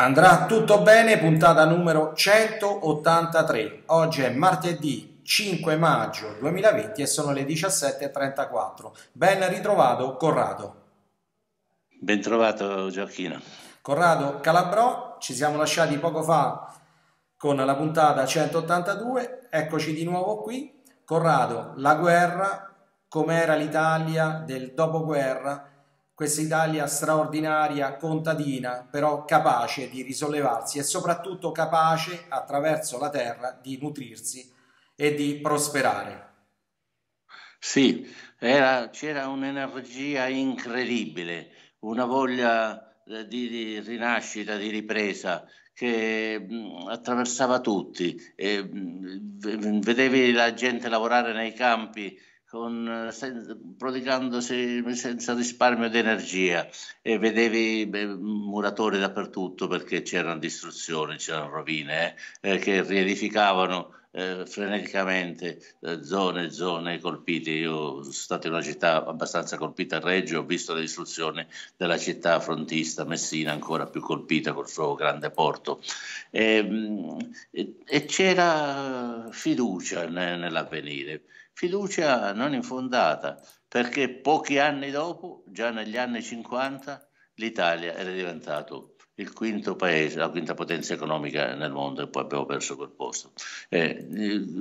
Andrà tutto bene, puntata numero 183. Oggi è martedì 5 maggio 2020 e sono le 17.34. Ben ritrovato Corrado. Bentrovato Gioacchino. Corrado Calabrò, ci siamo lasciati poco fa con la puntata 182, eccoci di nuovo qui. Corrado, la guerra, com'era l'Italia del dopoguerra, questa Italia straordinaria, contadina, però capace di risollevarsi e soprattutto capace attraverso la terra di nutrirsi e di prosperare. Sì, c'era un'energia incredibile, una voglia eh, di, di, rinascita, di ripresa che attraversava tutti. E, mh, vedevi la gente lavorare nei campi con, eh, senza, prodigandosi senza risparmio di energia e vedevi muratori dappertutto perché c'erano distruzioni, c'erano rovine eh, eh, che riedificavano eh, freneticamente eh, zone zone colpite. Io sono stato in una città abbastanza colpita a Reggio, ho visto la distruzione della città frontista, Messina ancora più colpita col suo grande porto. E, ehm, e, e c'era fiducia ne, nell'avvenire. Fiducia non infondata, perché pochi anni dopo, già negli anni 50, l'Italia era diventato il quinto paese, la quinta potenza economica nel mondo e poi abbiamo perso quel posto. Eh,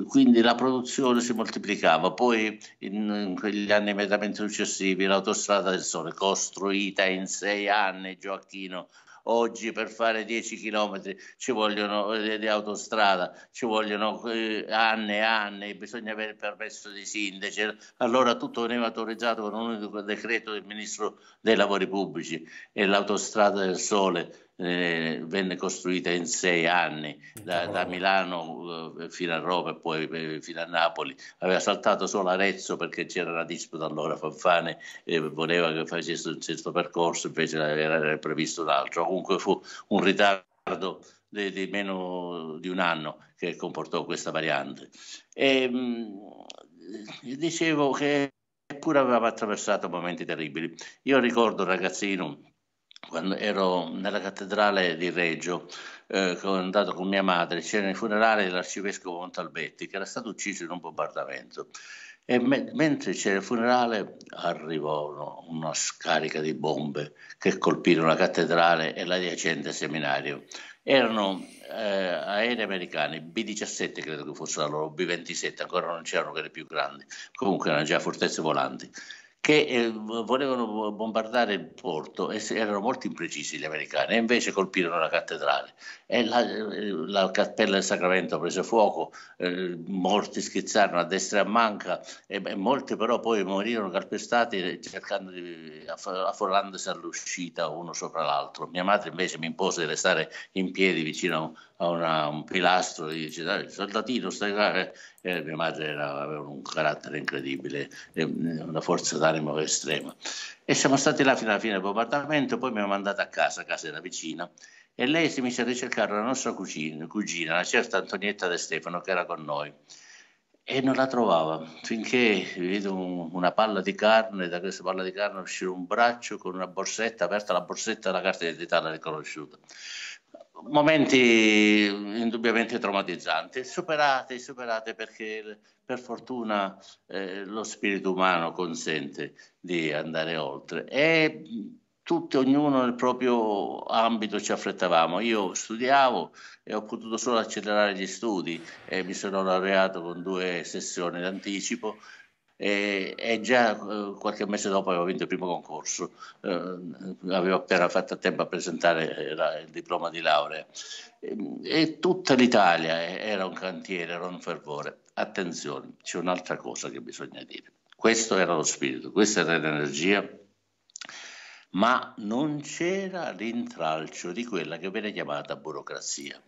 quindi la produzione si moltiplicava, poi in, in quegli anni immediatamente successivi l'autostrada del sole costruita in sei anni, Gioacchino oggi per fare 10 km ci vogliono eh, di autostrada, ci vogliono eh, anni e anni, bisogna avere il permesso dei sindaci, allora tutto veniva autorizzato con un decreto del Ministro dei Lavori Pubblici e l'autostrada del Sole eh, venne costruita in sei anni da, da Milano eh, fino a Roma e poi eh, fino a Napoli. Aveva saltato solo Arezzo perché c'era la disputa allora Fanfane e eh, voleva che facesse un certo percorso, invece era, era previsto un altro. Comunque fu un ritardo di, di, meno di un anno che comportò questa variante. E, ehm, mh, dicevo che eppure aveva attraversato momenti terribili. Io ricordo un ragazzino quando ero nella cattedrale di Reggio, eh, che andato con mia madre, c'era il funerale dell'arcivescovo Montalbetti, che era stato ucciso in un bombardamento. E me- mentre c'era il funerale arrivò una scarica di bombe che colpirono la cattedrale e l'adiacente seminario. Erano eh, aerei americani, B-17 credo che fossero loro, B-27, ancora non c'erano che le più grandi, comunque erano già fortezze volanti che eh, volevano bombardare il porto e erano molto imprecisi gli americani e invece colpirono la cattedrale e la, eh, la cappella del Sacramento prese fuoco, eh, molti schizzarono a destra e a manca e, e molti però poi morirono calpestati eh, cercando di, affollandosi all'uscita uno sopra l'altro. Mia madre invece mi impose di restare in piedi vicino a a una, un pilastro e dice dai soldatino stai care eh. e mia madre era, aveva un carattere incredibile eh, una forza d'animo estrema e siamo stati là fino alla fine del bombardamento poi mi ha mandato a casa, a casa era vicina e lei si mise a ricercare la nostra cugina, cugina una certa Antonietta De Stefano che era con noi e non la trovava finché vedo un, una palla di carne da questa palla di carne uscì un braccio con una borsetta aperta la borsetta della carta d'identità l'ha riconosciuta momenti indubbiamente traumatizzanti, superati, superati perché per fortuna eh, lo spirito umano consente di andare oltre. E tutti, ognuno nel proprio ambito ci affrettavamo. Io studiavo e ho potuto solo accelerare gli studi e mi sono laureato con due sessioni d'anticipo e, e già eh, qualche mese dopo aveva vinto il primo concorso, eh, aveva appena fatto a tempo a presentare eh, la, il diploma di laurea e, e tutta l'Italia eh, era un cantiere, era un fervore. Attenzione, c'è un'altra cosa che bisogna dire. Questo era lo spirito, questa era l'energia, ma non c'era l'intralcio di quella che viene chiamata burocrazia.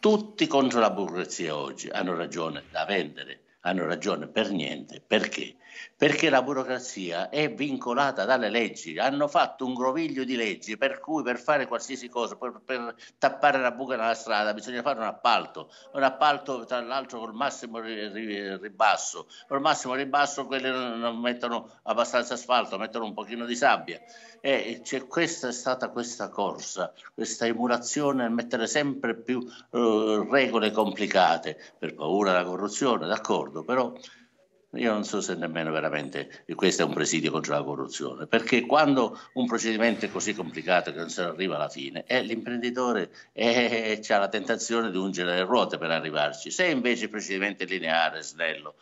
Tutti contro la burocrazia oggi hanno ragione da vendere, hanno ragione per niente perché perché la burocrazia è vincolata dalle leggi. Hanno fatto un groviglio di leggi per cui per fare qualsiasi cosa, per, per tappare la buca nella strada, bisogna fare un appalto. Un appalto, tra l'altro, col massimo ribasso. Col massimo ribasso quelli non mettono abbastanza asfalto, mettono un pochino di sabbia. E c'è questa è stata questa corsa, questa emulazione a mettere sempre più eh, regole complicate per paura della corruzione, d'accordo, però io non so se nemmeno veramente questo è un presidio contro la corruzione, perché quando un procedimento è così complicato che non se ne arriva alla fine, eh, l'imprenditore eh, ha la tentazione di ungere le ruote per arrivarci. Se invece il procedimento è lineare, snello,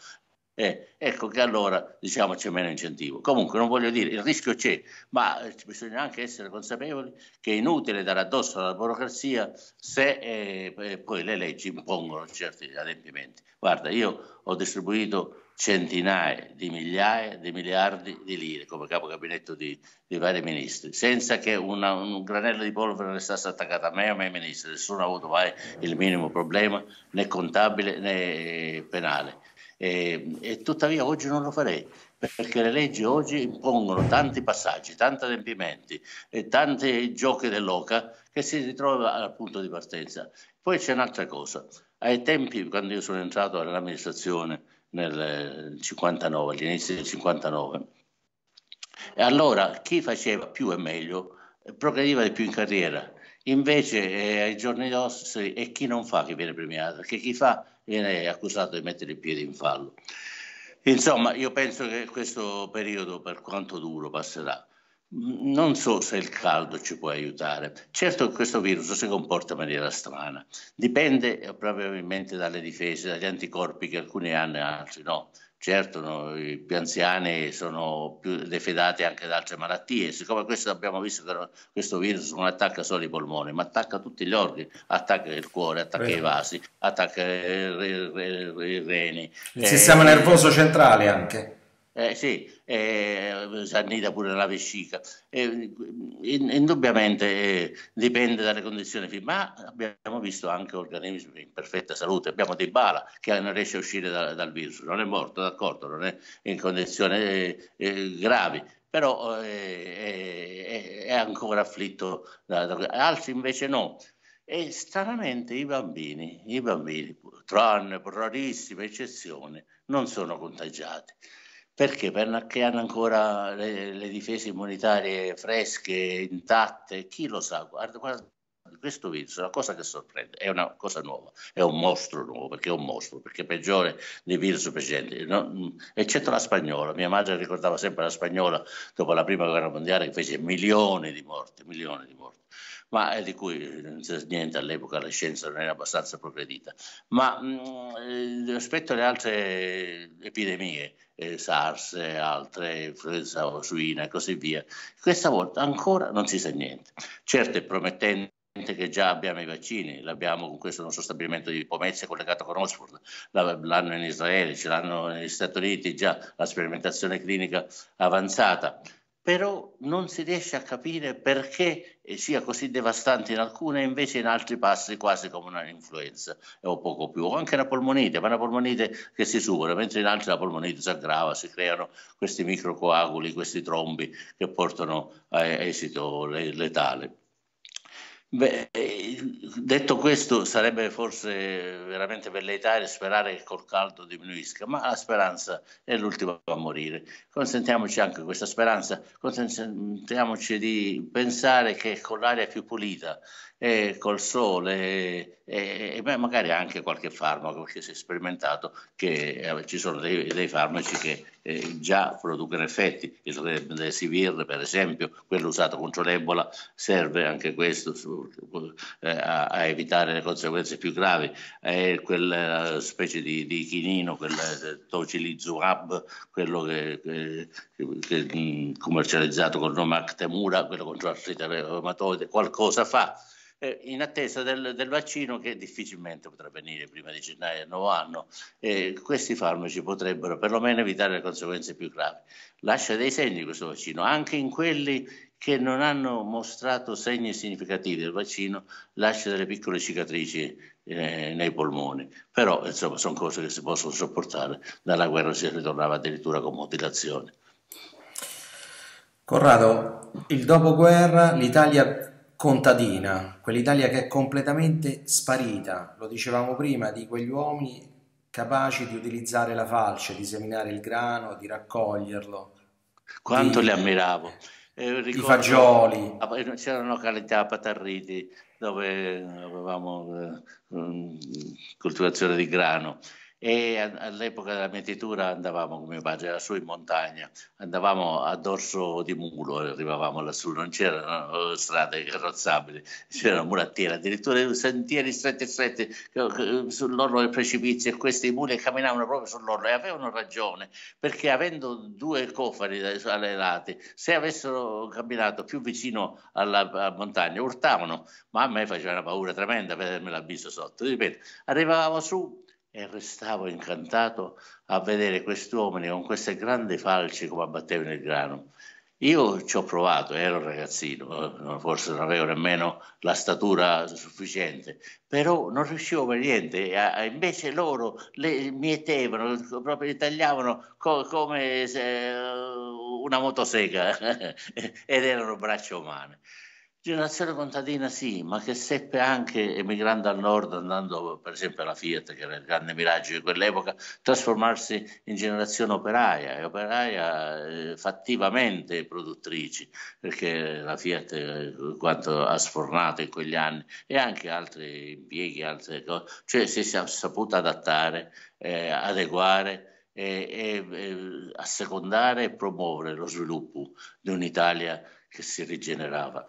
eh, ecco che allora diciamo c'è meno incentivo. Comunque non voglio dire, il rischio c'è, ma eh, bisogna anche essere consapevoli che è inutile dare addosso alla burocrazia se eh, eh poi le leggi impongono certi adempimenti. Guarda, io ho distribuito centinaia di migliaia di miliardi di lire come capo gabinetto di, di vari ministri, senza che una, un granello di polvere restasse attaccato a me o ai miei ministri, nessuno ha avuto mai il minimo problema né contabile né eh, penale. E, e tuttavia oggi non lo farei perché le leggi oggi impongono tanti passaggi, tanti adempimenti e tanti giochi dell'oca che si ritrova al punto di partenza. Poi c'è un'altra cosa, ai tempi quando io sono entrato all'amministrazione nel 59, all'inizio del 59. E allora chi faceva più e meglio progrediva di più in carriera. Invece eh, ai giorni nostri è chi non fa che viene premiato, perché chi fa viene accusato di mettere il piede in fallo. Insomma, io penso che questo periodo, per quanto duro, passerà non so se il caldo ci può aiutare. Certo questo virus si comporta in maniera strana, dipende probabilmente dalle difese, dagli anticorpi che alcuni hanno e altri no. Certo, no, i più anziani sono più defedati anche da altre malattie, siccome questo abbiamo visto che questo virus non attacca solo i polmoni, ma attacca tutti gli organi, attacca il cuore, attacca Beh. i vasi, attacca i, i reni. Il eh, sistema nervoso centrale anche. Eh, sì, eh, si annida pure nella vescica. Eh, indubbiamente eh, dipende dalle condizioni ma abbiamo visto anche organismi in perfetta salute. Abbiamo Di Bala che non riesce a uscire da, dal virus, non è morto, d'accordo, non è in condizioni eh, eh, gravi, però è, ancora afflitto da, da, altri invece no. E stranamente i bambini, i bambini, tranne per rarissime eccezioni, non sono contagiati. Perché? Perché hanno ancora le, le, difese immunitarie fresche, intatte, chi lo sa? Guarda, guarda questo virus è una cosa che sorprende, è una cosa nuova, è un mostro nuovo, perché è un mostro, perché è peggiore dei virus precedenti, no? Mm, eccetto la spagnola. Mia madre ricordava sempre la spagnola dopo la prima guerra mondiale che fece milioni di morti, milioni di morti ma di cui eh, niente all'epoca la scienza non era abbastanza progredita. Ma mh, mm, eh, rispetto alle altre epidemie, eh, SARS e altre, influenza suina e così via, questa volta ancora non si sa niente. Certo è promettente che già abbiamo i vaccini, l'abbiamo con questo nostro stabilimento di Pomezia collegato con Oxford, l'hanno in Israele, ce l'hanno negli Stati Uniti già la sperimentazione clinica avanzata però non si riesce a capire perché sia così devastante in alcune e invece in altri passi quasi come un'influenza o poco più, o anche una polmonite, ma una polmonite che si supera, mentre in altri la polmonite si aggrava, si creano questi microcoaguli, questi trombi che portano a esito letale. Beh, eh, detto questo, sarebbe forse veramente velleitario sperare che col caldo diminuisca, ma la speranza è l'ultima a morire. Consentiamoci anche questa speranza, consentiamoci di pensare che con l'aria più pulita eh, col sole e, eh, magari anche qualche farmaco, perché si è sperimentato che eh, ci sono dei, dei farmaci che eh, già producono effetti, il Resivir per esempio, quello usato contro l'Ebola, serve anche questo su, eh, a, a, evitare le conseguenze più gravi, eh, quella specie di, di chinino, quel Tocilizuab, quello che, che, che, che mm, commercializzato col nome Actemura, quello contro l'artrite reumatoide, qualcosa fa eh, in attesa del, del, vaccino che difficilmente potrà venire prima di gennaio del nuovo anno. Eh, questi farmaci potrebbero perlomeno evitare le conseguenze più gravi. Lascia dei segni questo vaccino, anche in quelli che non hanno mostrato segni significativi del vaccino, lascia delle piccole cicatrici eh, nei polmoni. Però, insomma, sono cose che si possono sopportare. Dalla guerra si ritornava addirittura con mutilazioni. Corrado, il dopoguerra, l'Italia contadina, quell'Italia che è completamente sparita, lo dicevamo prima, di quegli uomini capaci di utilizzare la falce, di seminare il grano, di raccoglierlo. Quanto di, li ammiravo. Eh, ricordo, I fagioli. C'erano località Patarriti dove avevamo eh, mm, coltivazione di grano e all'epoca della mietitura andavamo come padre, era su in montagna, andavamo a dorso di mulo, arrivavamo lassù, non c'erano eh, strade carrozzabili, c'erano una mulattiera, addirittura sentieri stretti e stretti sull'orlo del precipizio e questi muli camminavano proprio sull'orlo e avevano ragione perché avendo due cofani alle lati, se avessero camminato più vicino alla, alla montagna urtavano, ma a me faceva una paura tremenda vedermi l'abisso sotto. Ripeto, arrivavamo su e restavo incantato a vedere questi uomini con queste grandi falci come abbattevano il grano. Io ci ho provato, ero ragazzino, forse non avevo nemmeno la statura sufficiente, però non riuscivo per niente, invece loro le mietevano, proprio li tagliavano come eh, una motosega ed erano braccia umane. Generazione contadina sì, ma che seppe anche emigrando al nord, andando per esempio alla Fiat, che era il grande miraggio di quell'epoca, trasformarsi in generazione operaia e operaia eh, fattivamente produttrici, perché la Fiat eh, quanto ha sfornato in quegli anni e anche altri impieghi, altre cose, cioè si è saputa adattare, eh, adeguare e, e assecondare e promuovere lo sviluppo di un'Italia che si rigenerava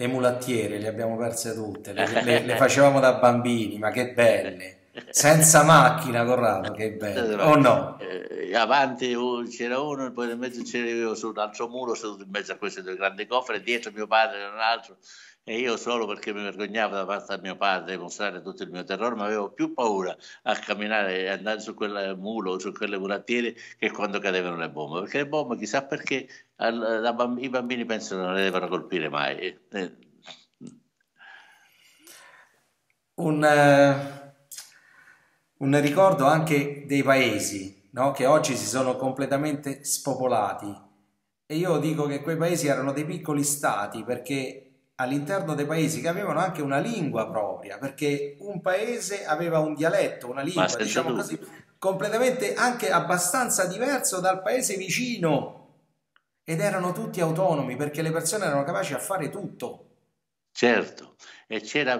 le mulattiere le abbiamo perse tutte, le, le, le facevamo da bambini, ma che belle! Senza macchina, Corrado, che bello, o no? Eh, avanti c'era uno, e poi nel mezzo c'era io su un altro muro, seduto in mezzo a queste due grandi cofre, dietro mio padre era un altro, e io solo perché mi vergognavo da parte di mio padre di mostrare tutto il mio terrore, ma avevo più paura a camminare e andare su quel mulo, su quelle murattiere, che quando cadevano le bombe. Perché le bombe, chissà perché, al, la, i bambini pensano non le devono colpire mai. Eh, eh. Un, eh, un ricordo anche dei paesi no? che oggi si sono completamente spopolati. E io dico che quei paesi erano dei piccoli stati perché all'interno dei paesi che avevano anche una lingua propria, perché un paese aveva un dialetto, una lingua, diciamo così, completamente anche abbastanza diverso dal paese vicino ed erano tutti autonomi perché le persone erano capaci a fare tutto. Certo, era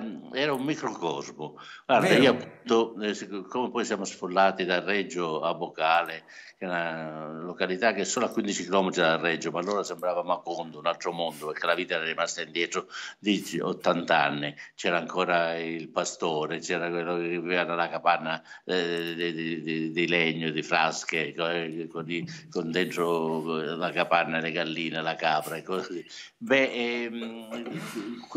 un microcosmo. Guarda, io appunto, eh, come poi siamo sfollati da Reggio a Bocale, che è una località che è solo a 15 km da Reggio, ma allora sembrava Macondo, un altro mondo, perché la vita era rimasta indietro di 80 anni. C'era ancora il pastore, c'era quello che viveva nella capanna eh, di, di, di, legno, di frasche, eh, con, i, con, dentro eh, la capanna le galline, la capra e così. Beh, ehm,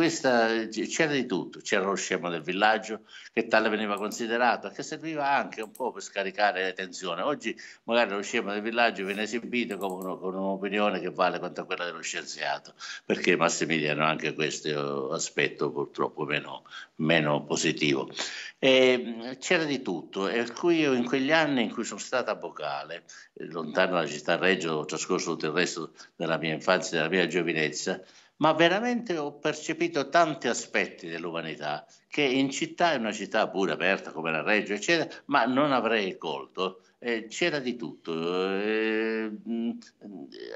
questa, c'era di tutto, c'era lo scemo del villaggio che tale veniva considerato, che serviva anche un po' per scaricare le tensioni. Oggi magari lo scemo del villaggio viene esibito come con un'opinione che vale quanto quella dello scienziato, perché Massimiliano ha anche questo aspetto purtroppo meno, meno positivo. E, c'era di tutto, e qui io in quegli anni in cui sono stata vocale, eh, lontano dalla città Reggio, ho trascorso tutto il resto della mia infanzia, e della mia giovinezza, ma veramente ho percepito tanti aspetti dell'umanità che in città, è una città pure aperta come la Reggio, eccetera, ma non avrei colto. Eh, c'era di tutto, eh, mm,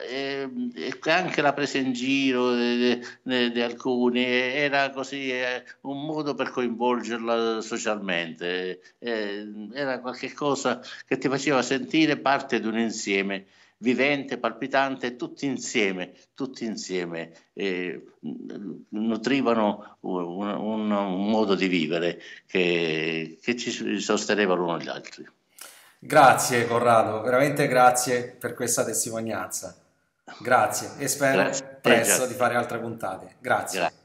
eh, eh, anche la presa in giro di alcuni, era così un modo per coinvolgerla socialmente, era qualcosa che ti faceva sentire parte di un insieme vivente, palpitante, tutti insieme, tutti insieme eh, nutrivano un, un, un, modo di vivere che, che ci sosteneva l'uno gli altri. Grazie Corrado, veramente grazie per questa testimonianza. Grazie e spero grazie. presto grazie. di fare altre puntate. grazie. grazie.